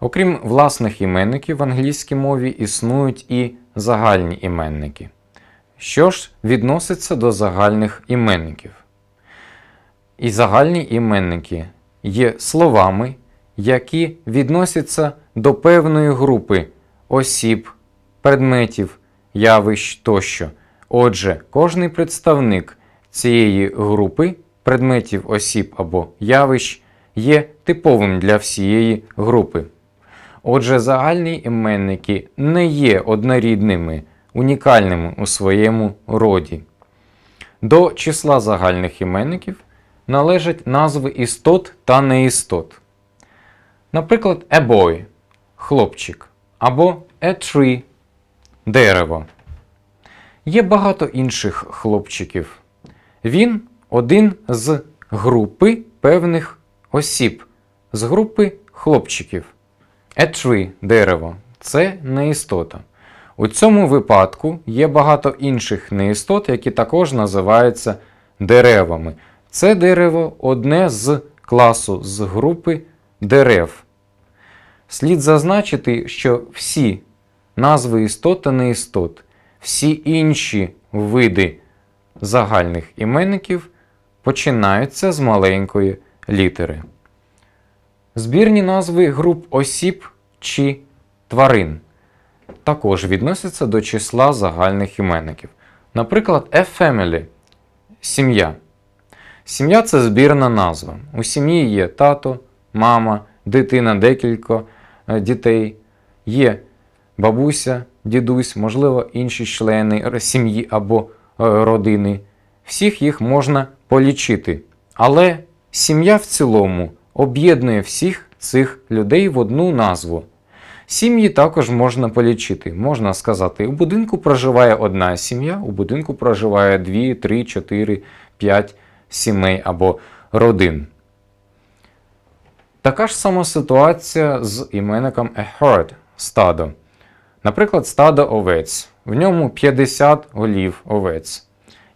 Окрім власних іменників в англійській мові існують і загальні іменники. Що ж відноситься до загальних іменників? І загальні іменники є словами, які відносяться до певної групи осіб, предметів, явищ тощо. Отже, кожний представник цієї групи предметів осіб або явищ є типовим для всієї групи. Отже, загальні іменники не є однорідними, унікальними у своєму роді. До числа загальних іменників належать назви істот та неістот. Наприклад, a boy хлопчик або a tree дерево. Є багато інших хлопчиків. Він один з групи певних осіб, з групи хлопчиків. A tree – дерево це не істота. У цьому випадку є багато інших неістот, які також називаються деревами. Це дерево одне з класу з групи дерев. Слід зазначити, що всі назви істот та неістот, всі інші види загальних іменників починаються з маленької літери. Збірні назви груп осіб чи тварин також відносяться до числа загальних іменників. Наприклад, a family сім'я. Сім'я це збірна назва. У сім'ї є тато, мама, дитина, декілька е, дітей, є бабуся, дідусь, можливо, інші члени сім'ї або е, родини. Всіх їх можна полічити. Але сім'я в цілому об'єднує всіх цих людей в одну назву. Сім'ї також можна полічити. Можна сказати, у будинку проживає одна сім'я, у будинку проживає 2, 3, 4, 5 сімей або родин. Така ж сама ситуація з іменником a herd – стадо. Наприклад, стадо овець. В ньому 50 голів овець.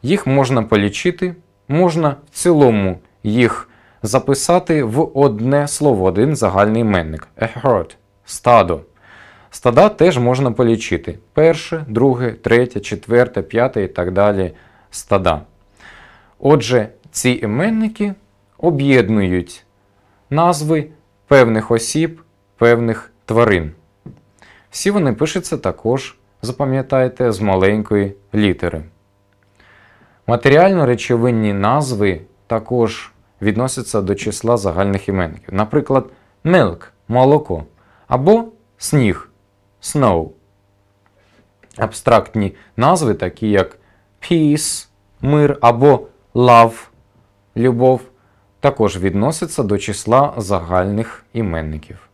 Їх можна полічити, можна в цілому їх записати в одне слово, один загальний іменник a herd – стадо. Стада теж можна полічити: перше, друге, третє, четверте, п'яте і так далі стада. Отже, ці іменники об'єднують назви певних осіб, певних тварин. Всі вони пишуться також, запам'ятайте, з маленької літери. Матеріально речовинні назви також відносяться до числа загальних іменників. Наприклад, milk молоко або сніг snow. Абстрактні назви, такі як peace, мир або love любов, також відносяться до числа загальних іменників.